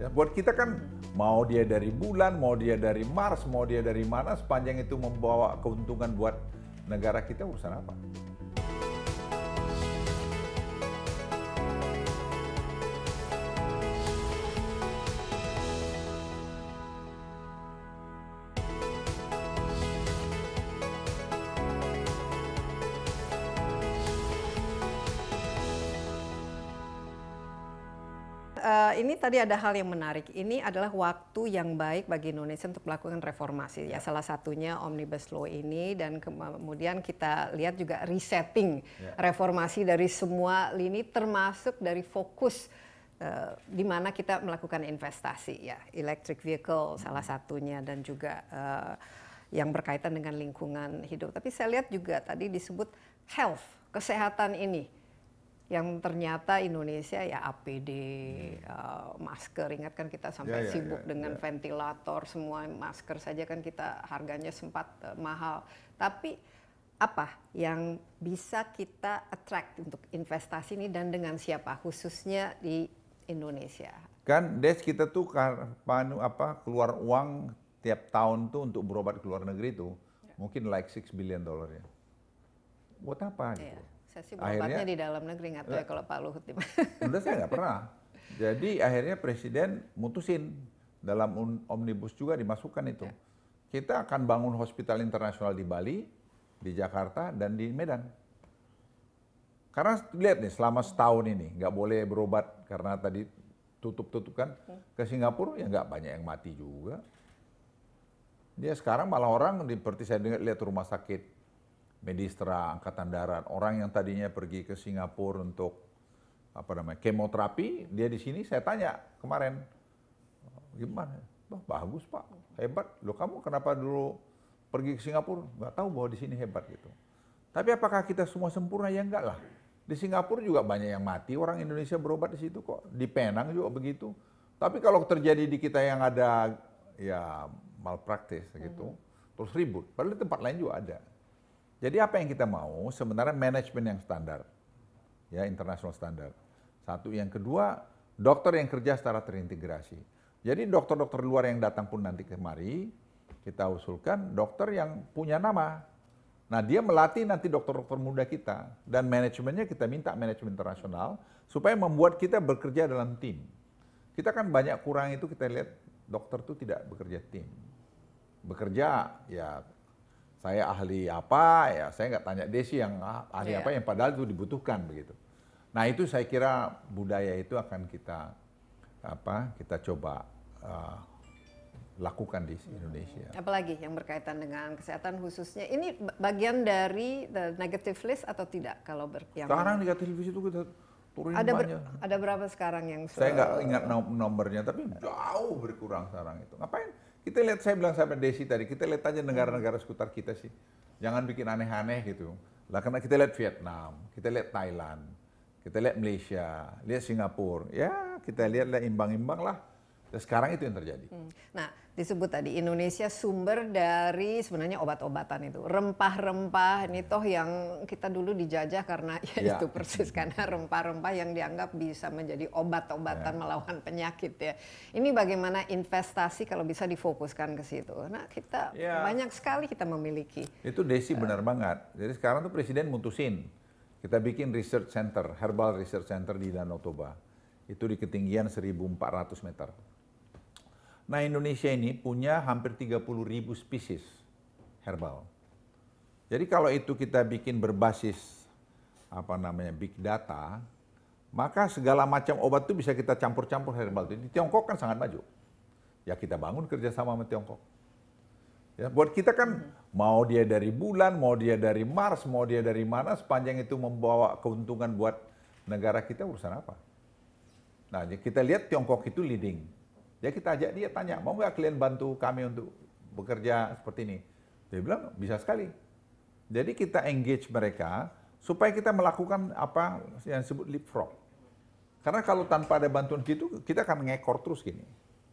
S3: Ya, buat kita kan mau dia dari bulan, mau dia dari Mars, mau dia dari mana, sepanjang itu membawa keuntungan buat negara kita urusan apa?
S2: ini tadi ada hal yang menarik. Ini adalah waktu yang baik bagi Indonesia untuk melakukan reformasi. Ya. ya, salah satunya omnibus law ini dan kemudian kita lihat juga resetting ya. reformasi dari semua lini, termasuk dari fokus uh, di mana kita melakukan investasi. Ya, electric vehicle hmm. salah satunya dan juga uh, yang berkaitan dengan lingkungan hidup. Tapi saya lihat juga tadi disebut health, kesehatan ini yang ternyata Indonesia ya APD, hmm. uh, masker, ingatkan kita sampai yeah, ya, sibuk sibuk ya, yeah, dengan yeah. ventilator, semua masker saja kan kita harganya sempat uh, mahal. Tapi apa yang bisa kita attract untuk investasi ini dan dengan siapa khususnya di Indonesia?
S3: Kan des kita tuh panu apa keluar uang tiap tahun tuh untuk berobat ke luar negeri tuh yeah. mungkin like 6 billion dollar ya. Buat apa gitu? Iya saya sih berobatnya di
S2: dalam negeri nggak tahu ya kalau Pak Luhut Sudah
S3: saya nggak pernah. Jadi akhirnya presiden mutusin dalam omnibus juga dimasukkan itu. Ya. Kita akan bangun hospital internasional di Bali, di Jakarta, dan di Medan. Karena lihat nih selama setahun ini nggak boleh berobat karena tadi tutup tutup kan ke Singapura ya nggak banyak yang mati juga. Dia sekarang malah orang seperti saya dengar lihat rumah sakit Medistra, Angkatan Darat, orang yang tadinya pergi ke Singapura untuk apa namanya kemoterapi, dia di sini saya tanya kemarin gimana? Bah, bagus pak, hebat. Lo kamu kenapa dulu pergi ke Singapura? Gak tahu bahwa di sini hebat gitu. Tapi apakah kita semua sempurna ya enggak lah. Di Singapura juga banyak yang mati orang Indonesia berobat di situ kok. Di Penang juga begitu. Tapi kalau terjadi di kita yang ada ya malpraktis gitu, hmm. terus ribut. Padahal di tempat lain juga ada. Jadi apa yang kita mau sebenarnya manajemen yang standar, ya international standar. Satu yang kedua dokter yang kerja secara terintegrasi. Jadi dokter-dokter luar yang datang pun nanti kemari kita usulkan dokter yang punya nama. Nah dia melatih nanti dokter-dokter muda kita dan manajemennya kita minta manajemen internasional supaya membuat kita bekerja dalam tim. Kita kan banyak kurang itu kita lihat dokter tuh tidak bekerja tim. Bekerja ya saya ahli apa ya saya nggak tanya Desi yang ah, ahli yeah. apa yang padahal itu dibutuhkan begitu. Nah itu saya kira budaya itu akan kita apa kita coba uh, lakukan di Indonesia.
S2: Apalagi yang berkaitan dengan kesehatan khususnya ini bagian dari the negative list atau tidak kalau ber sekarang
S3: negative list itu kita turun ada banyak.
S2: ada berapa sekarang yang saya nggak ingat
S3: nomornya tapi jauh berkurang sekarang itu. Ngapain? kita lihat saya bilang sama Desi tadi, kita lihat aja negara-negara sekitar kita sih. Jangan bikin aneh-aneh gitu. Lah karena kita lihat Vietnam, kita lihat Thailand, kita lihat Malaysia, lihat Singapura. Ya, kita lihatlah imbang-imbang lah sekarang itu yang terjadi.
S2: Hmm. Nah, disebut tadi Indonesia sumber dari sebenarnya obat-obatan itu, rempah-rempah ini ya. toh yang kita dulu dijajah karena ya, ya. itu persis karena rempah-rempah yang dianggap bisa menjadi obat-obatan ya. melawan penyakit ya. Ini bagaimana investasi kalau bisa difokuskan ke situ. Nah, kita ya. banyak sekali kita memiliki.
S3: Itu Desi uh, benar banget. Jadi sekarang tuh presiden mutusin kita bikin research center, herbal research center di Danau Toba. Itu di ketinggian 1400 meter Nah Indonesia ini punya hampir 30 ribu spesies herbal. Jadi kalau itu kita bikin berbasis apa namanya big data, maka segala macam obat itu bisa kita campur-campur herbal. di Tiongkok kan sangat maju. Ya kita bangun kerjasama sama Tiongkok. Ya, buat kita kan hmm. mau dia dari bulan, mau dia dari Mars, mau dia dari mana, sepanjang itu membawa keuntungan buat negara kita urusan apa. Nah, ya kita lihat Tiongkok itu leading Ya kita ajak dia tanya, mau nggak kalian bantu kami untuk bekerja seperti ini? Dia bilang, bisa sekali. Jadi kita engage mereka supaya kita melakukan apa yang disebut leapfrog. Karena kalau tanpa ada bantuan gitu, kita akan ngekor terus gini.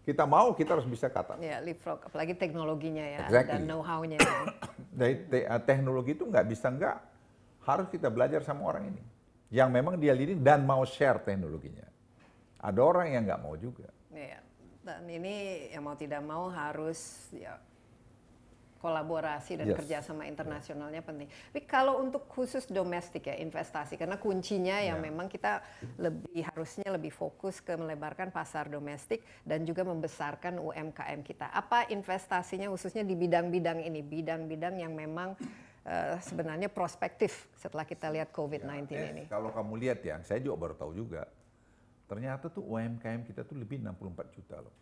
S3: Kita mau, kita harus bisa kata.
S2: Ya, leapfrog, apalagi teknologinya ya, exactly. dan know-how-nya.
S3: Dari te eh, teknologi itu nggak bisa nggak, harus kita belajar sama orang ini. Yang memang dia leading dan mau share teknologinya. Ada orang yang nggak mau juga.
S2: Ya dan ini ya mau tidak mau harus ya, kolaborasi dan yes. kerjasama internasionalnya penting. Tapi kalau untuk khusus domestik ya investasi, karena kuncinya ya memang kita lebih harusnya lebih fokus ke melebarkan pasar domestik dan juga membesarkan UMKM kita. Apa investasinya khususnya di bidang-bidang ini, bidang-bidang yang memang uh, sebenarnya prospektif setelah kita lihat COVID-19 ya, eh, ini.
S3: Kalau kamu lihat ya, saya juga baru tahu juga Ternyata tuh UMKM kita tuh lebih 64 juta loh.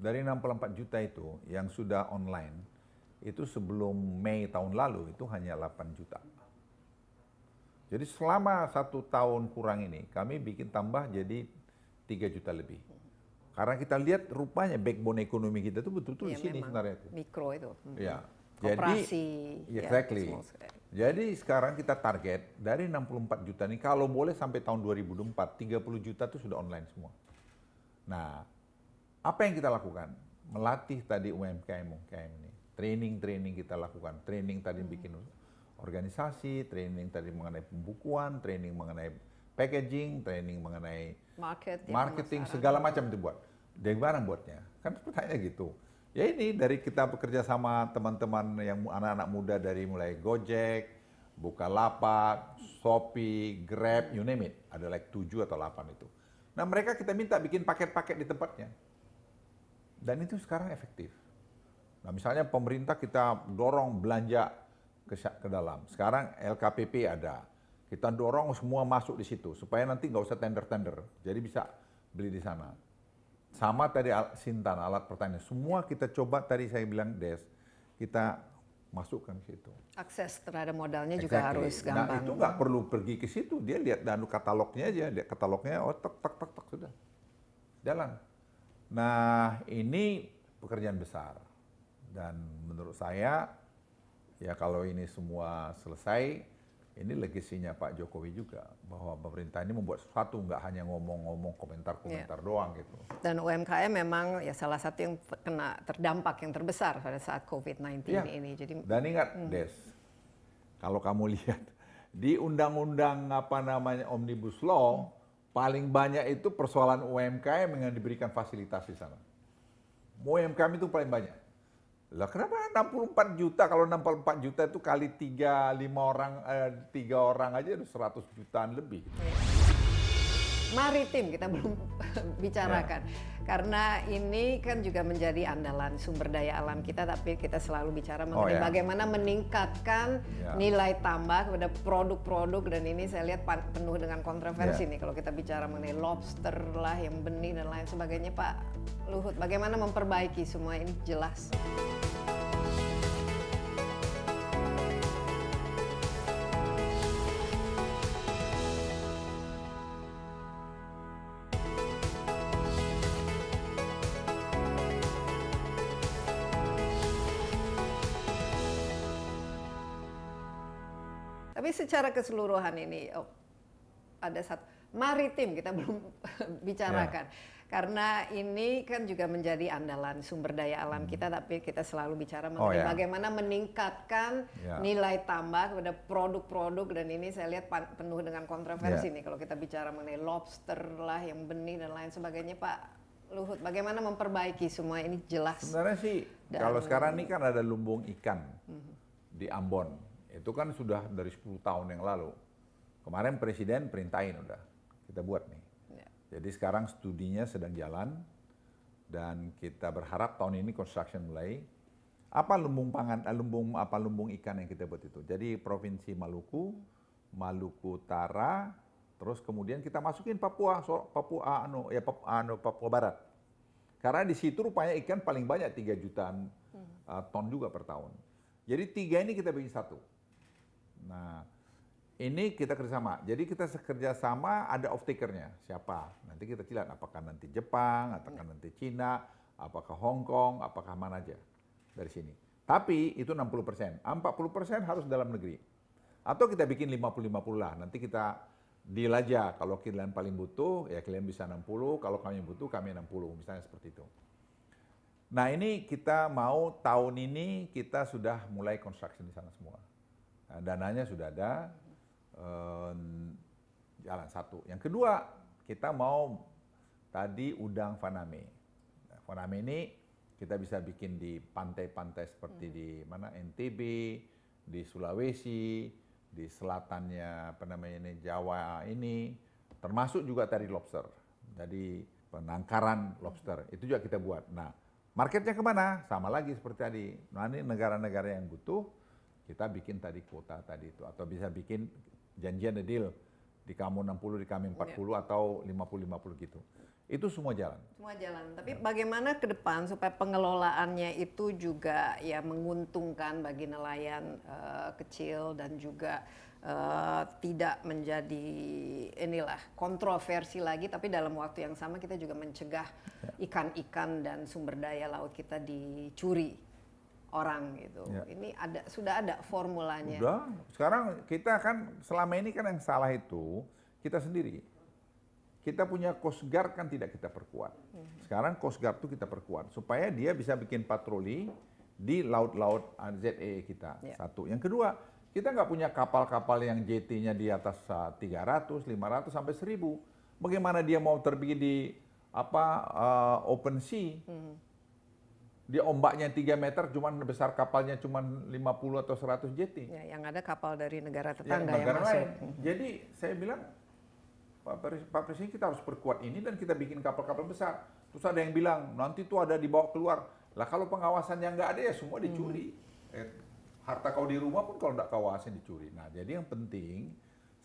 S3: Dari 64 juta itu yang sudah online itu sebelum Mei tahun lalu itu hanya 8 juta. Jadi selama satu tahun kurang ini kami bikin tambah jadi 3 juta lebih. Karena kita lihat rupanya backbone ekonomi kita tuh betul-betul ya, di iya, sini sebenarnya.
S2: Mikro itu. Hmm. Iya. Ya. Jadi, exactly. Ya,
S3: jadi sekarang kita target dari 64 juta ini kalau boleh sampai tahun 2004 30 juta itu sudah online semua. Nah, apa yang kita lakukan? Melatih tadi UMKM UMKM ini. Training-training kita lakukan. Training tadi hmm. bikin organisasi, training tadi mengenai pembukuan, training mengenai packaging, training mengenai
S2: marketing, marketing segala macam
S3: itu buat. Dari barang buatnya. Kan pertanyaannya gitu. Ya ini dari kita bekerja sama teman-teman yang anak-anak muda dari mulai Gojek, Bukalapak, Shopee, Grab, you name it. Ada like 7 atau 8 itu. Nah mereka kita minta bikin paket-paket di tempatnya. Dan itu sekarang efektif. Nah misalnya pemerintah kita dorong belanja ke, ke dalam. Sekarang LKPP ada. Kita dorong semua masuk di situ supaya nanti nggak usah tender-tender. Jadi bisa beli di sana. Sama tadi al Sintan, alat pertanian. Semua kita coba tadi saya bilang Des, kita masukkan ke situ.
S2: Akses terhadap modalnya exactly. juga harus nah, gampang. Nah itu nggak
S3: perlu pergi ke situ, dia lihat danu katalognya aja, lihat katalognya, oh tek tek tek tek sudah, jalan. Nah ini pekerjaan besar dan menurut saya ya kalau ini semua selesai ini legasinya Pak Jokowi juga bahwa pemerintah ini membuat sesuatu nggak hanya ngomong-ngomong komentar-komentar yeah. doang gitu.
S2: Dan UMKM memang ya salah satu yang kena terdampak yang terbesar pada saat COVID-19 yeah. ini. Jadi dan ingat
S3: hmm. Des, kalau kamu lihat di undang-undang apa namanya Omnibus Law hmm. paling banyak itu persoalan UMKM yang diberikan fasilitas di sana. UMKM itu paling banyak. Lah kenapa 64 juta kalau 64 juta itu kali 3 5 orang eh, 3 orang aja udah 100 jutaan lebih. Gitu
S2: maritim kita belum bicarakan. yeah. Karena ini kan juga menjadi andalan sumber daya alam kita tapi kita selalu bicara mengenai oh, yeah. bagaimana meningkatkan yeah. nilai tambah kepada produk-produk dan ini saya lihat penuh dengan kontroversi yeah. nih kalau kita bicara mengenai lobster lah yang benih dan lain sebagainya Pak Luhut bagaimana memperbaiki semua ini jelas. secara keseluruhan ini oh, ada satu maritim kita belum bicarakan. Yeah. Karena ini kan juga menjadi andalan sumber daya alam hmm. kita, tapi kita selalu bicara oh, mengenai oh, ya. yeah. bagaimana meningkatkan yeah. nilai tambah kepada produk-produk dan ini saya lihat penuh dengan kontroversi yeah. nih kalau kita bicara mengenai lobster lah yang benih dan lain sebagainya, Pak Luhut. Bagaimana memperbaiki semua ini jelas? Sebenarnya sih dan, kalau sekarang ini kan
S3: ada lumbung ikan -hmm. di Ambon itu kan sudah dari 10 tahun yang lalu. Kemarin presiden perintahin udah, kita buat nih. Ya. Jadi sekarang studinya sedang jalan dan kita berharap tahun ini construction mulai. Apa lumbung pangan, eh, lumbung apa lumbung ikan yang kita buat itu? Jadi provinsi Maluku, Maluku Utara, terus kemudian kita masukin Papua, Papua anu ya Papua, anu, Papua Barat. Karena di situ rupanya ikan paling banyak 3 jutaan uh, ton juga per tahun. Jadi tiga ini kita bikin satu. Nah, ini kita kerjasama. Jadi kita kerjasama ada off takernya siapa. Nanti kita lihat apakah nanti Jepang, apakah nanti Cina, apakah Hong Kong, apakah mana aja dari sini. Tapi itu 60 persen, 40 persen harus dalam negeri. Atau kita bikin 50-50 lah, nanti kita deal aja. Kalau kalian paling butuh, ya kalian bisa 60, kalau kami butuh, kami 60, misalnya seperti itu. Nah ini kita mau tahun ini kita sudah mulai construction di sana semua. Nah, dananya sudah ada eh, jalan satu. Yang kedua kita mau tadi udang faname. Nah, faname ini kita bisa bikin di pantai-pantai seperti hmm. di mana NTB, di Sulawesi, di selatannya apa namanya ini Jawa ini, termasuk juga tadi lobster. Jadi penangkaran lobster hmm. itu juga kita buat. Nah marketnya kemana? Sama lagi seperti tadi. Nah ini negara-negara yang butuh kita bikin tadi kuota tadi itu atau bisa bikin janjian the deal di kamu 60, di kami 40 yeah. Iya. atau 50-50 gitu. Itu semua jalan.
S2: Semua jalan. Tapi ya. bagaimana ke depan supaya pengelolaannya itu juga ya menguntungkan bagi nelayan uh, kecil dan juga uh, tidak menjadi inilah kontroversi lagi tapi dalam waktu yang sama kita juga mencegah ya. ikan-ikan dan sumber daya laut kita dicuri orang gitu. Ya. Ini ada sudah ada formulanya. Sudah.
S3: Sekarang kita kan selama ini kan yang salah itu kita sendiri. Kita punya Coast Guard kan tidak kita perkuat. Mhm. Sekarang Coast Guard itu kita perkuat supaya dia bisa bikin patroli di laut-laut ZEE kita. Ya. Satu. Yang kedua, kita nggak punya kapal-kapal yang JT-nya di atas 300, eh, 500 sampai 1000. Bagaimana dia mau terbagi di apa uh, open sea? Hmm dia ombaknya 3 meter, cuman besar kapalnya cuman 50 atau 100 jeti. Ya, yang
S2: ada kapal dari negara ya, tetangga ya, negara yang masuk. Lain.
S3: Jadi saya bilang, Pak, Presiden kita harus perkuat ini dan kita bikin kapal-kapal besar. Terus ada yang bilang, nanti itu ada dibawa keluar. Lah kalau pengawasan yang nggak ada ya semua dicuri. Hmm. Eh, harta kau di rumah pun kalau nggak kawasan dicuri. Nah jadi yang penting,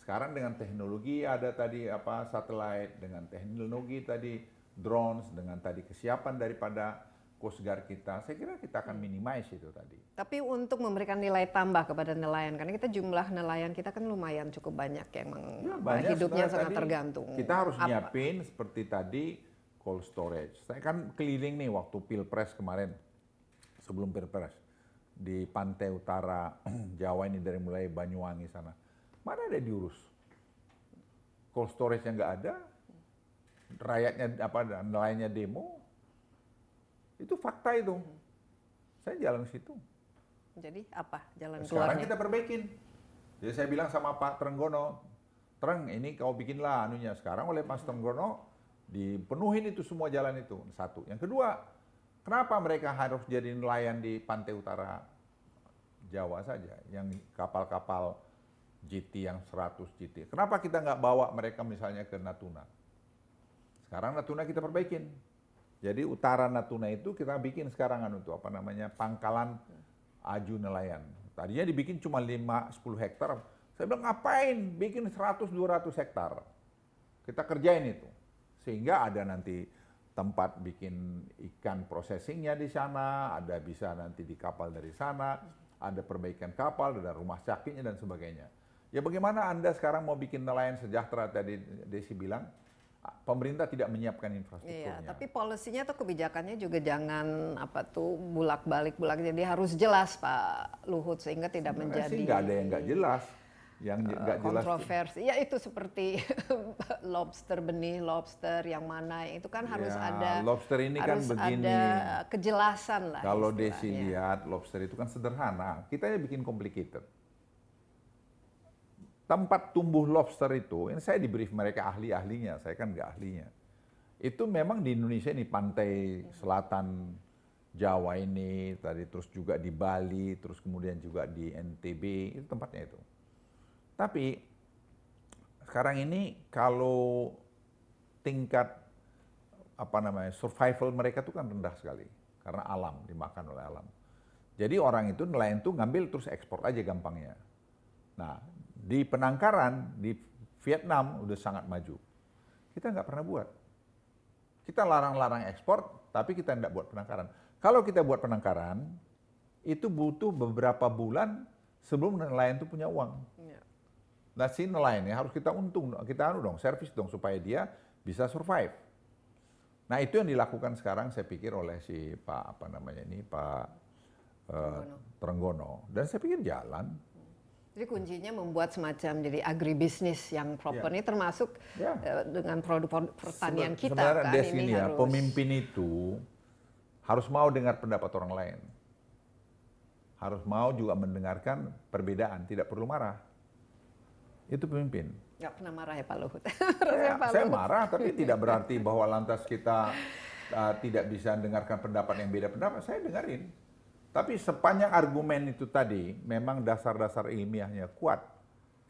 S3: sekarang dengan teknologi ada tadi apa satelit, dengan teknologi tadi drones, dengan tadi kesiapan daripada Coast Guard kita, saya kira kita akan hmm. minimize itu tadi.
S2: Tapi untuk memberikan nilai tambah kepada nelayan, karena kita jumlah nelayan kita kan lumayan cukup banyak yang ya, ya nah, banyak hidupnya sangat tadi, tergantung. Kita harus Apa? nyiapin
S3: seperti tadi cold storage. Saya kan keliling nih waktu pilpres kemarin, sebelum pilpres di pantai utara Jawa ini dari mulai Banyuwangi sana, mana ada diurus? Cold storage yang nggak ada, rakyatnya apa nelayannya demo, itu fakta itu. Saya jalan ke situ.
S2: Jadi apa jalan Sekarang keluarnya? kita perbaikin.
S3: Jadi saya bilang sama Pak Trenggono, Treng ini kau bikinlah anunya. Sekarang oleh Mas hmm. Trenggono dipenuhin itu semua jalan itu. Satu. Yang kedua, kenapa mereka harus jadi nelayan di pantai utara Jawa saja? Yang kapal-kapal GT yang 100 GT. Kenapa kita nggak bawa mereka misalnya ke Natuna? Sekarang Natuna kita perbaikin. Jadi utara Natuna itu kita bikin sekarang kan untuk apa namanya pangkalan aju nelayan. Tadinya dibikin cuma 5 10 hektar. Saya bilang ngapain bikin 100 200 hektar. Kita kerjain itu. Sehingga ada nanti tempat bikin ikan processingnya di sana, ada bisa nanti di kapal dari sana, ada perbaikan kapal, ada rumah sakitnya dan sebagainya. Ya bagaimana Anda sekarang mau bikin nelayan sejahtera tadi Desi bilang? pemerintah tidak menyiapkan infrastrukturnya. Iya, tapi
S2: polisinya atau kebijakannya juga jangan apa tuh bulak-balik bulak jadi harus jelas Pak Luhut sehingga tidak Sebenarnya menjadi sih ada
S3: yang nggak jelas yang eh, nggak jelas kontroversi
S2: ya itu seperti lobster benih lobster yang mana itu kan harus ya, ada lobster
S3: ini kan harus kan begini ada
S2: kejelasan lah
S3: kalau Desi lihat lobster itu kan sederhana kita ya bikin complicated tempat tumbuh lobster itu, ini saya diberi mereka ahli-ahlinya, saya kan nggak ahlinya. Itu memang di Indonesia ini pantai selatan Jawa ini, tadi terus juga di Bali, terus kemudian juga di NTB, itu tempatnya itu. Tapi sekarang ini kalau tingkat apa namanya survival mereka itu kan rendah sekali karena alam dimakan oleh alam. Jadi orang itu nelayan itu ngambil terus ekspor aja gampangnya. Nah, di penangkaran di Vietnam udah sangat maju. Kita nggak pernah buat. Kita larang-larang ekspor, tapi kita nggak buat penangkaran. Kalau kita buat penangkaran, itu butuh beberapa bulan sebelum nelayan itu punya uang. Iya. Nah si nelayan ini harus kita untung, kita anu dong, servis dong supaya dia bisa survive. Nah itu yang dilakukan sekarang saya pikir oleh si Pak apa namanya ini Pak eh, Trenggono. Dan saya pikir jalan.
S2: Jadi kuncinya membuat semacam jadi agribisnis yang proper yeah. ini termasuk yeah. Ya. dengan produk-produk pertanian Seben kita sebenarnya kan Des ini ya, harus... pemimpin
S3: itu harus mau dengar pendapat orang lain. Harus mau juga mendengarkan perbedaan, tidak perlu marah. Itu pemimpin.
S2: Gak pernah marah ya Pak Luhut. ya, Pak Luhut. saya
S3: marah tapi tidak berarti bahwa lantas kita uh, tidak bisa mendengarkan pendapat yang beda pendapat. Saya dengerin tapi sepanjang argumen itu tadi memang dasar-dasar ilmiahnya kuat,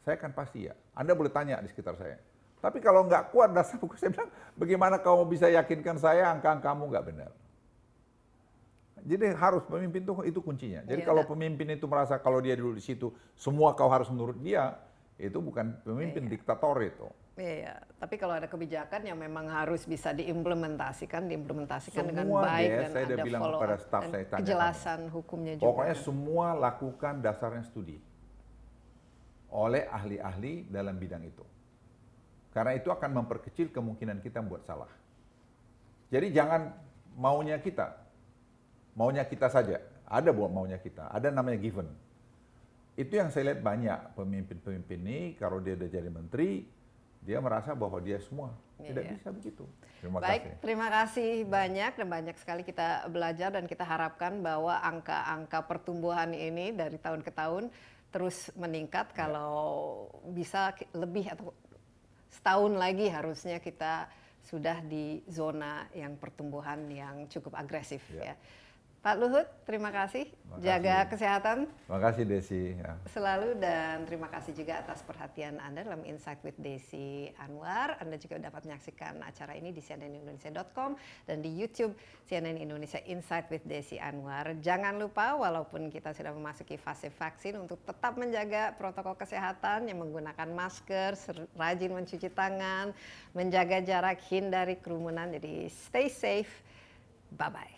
S3: saya kan pasti ya. Anda boleh tanya di sekitar saya. Tapi kalau nggak kuat dasar hukum, saya bilang bagaimana kamu bisa yakinkan saya angka kamu nggak benar. Jadi harus pemimpin itu itu kuncinya. Jadi iya, kalau enggak. pemimpin itu merasa kalau dia dulu di situ semua kau harus menurut dia, itu bukan pemimpin iya. iya. diktator itu.
S2: Iya, iya, tapi kalau ada kebijakan yang memang harus bisa diimplementasikan, diimplementasikan dengan baik ya, dan saya ada bilang follow kepada staff saya tanya kejelasan hukumnya juga. Pokoknya
S3: semua lakukan dasarnya studi oleh ahli-ahli dalam bidang itu. Karena itu akan memperkecil kemungkinan kita buat salah. Jadi jangan maunya kita, maunya kita saja. Ada buat maunya kita, ada namanya given. Itu yang saya lihat banyak pemimpin-pemimpin ini, kalau dia udah jadi menteri, dia merasa bahwa dia semua
S2: tidak iya. bisa begitu. Terima Baik, kasih. terima kasih banyak dan banyak sekali kita belajar dan kita harapkan bahwa angka-angka pertumbuhan ini dari tahun ke tahun terus meningkat iya. kalau ya. bisa lebih atau setahun lagi harusnya kita sudah di zona yang pertumbuhan yang cukup agresif iya. ya. ya. Pak Luhut, terima kasih. kasih. Jaga kesehatan.
S3: Terima kasih Desi. Ya.
S2: Selalu dan terima kasih juga atas perhatian Anda dalam Insight with Desi Anwar. Anda juga dapat menyaksikan acara ini di cnnindonesia.com dan di YouTube CNN Indonesia Insight with Desi Anwar. Jangan lupa walaupun kita sudah memasuki fase vaksin untuk tetap menjaga protokol kesehatan yang menggunakan masker, rajin mencuci tangan, menjaga jarak, hindari kerumunan. Jadi stay safe. Bye-bye.